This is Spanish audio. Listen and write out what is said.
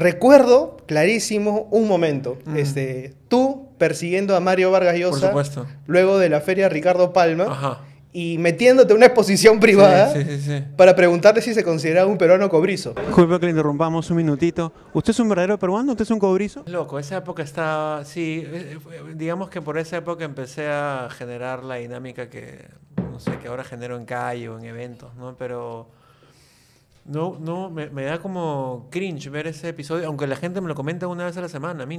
Recuerdo clarísimo un momento. este, tú persiguiendo a Mario Vargas Llosa. Luego de la feria Ricardo Palma. Ajá. Y metiéndote una exposición privada sí, sí, sí, para preguntarle si se consideraba un peruano cobrizo. Disculpe que le interrumpamos un minutito. ¿Usted es un verdadero peruano? ¿Usted es un cobrizo? Loco, esa época estaba. Sí, eh, eh, digamos que por esa época empecé a generar la dinámica que, no sé, que ahora genero en calle o en eventos, ¿no? Pero no, no, me, da como cringe ver ese episodio, aunque la gente me lo comenta una vez a la semana, mínimo.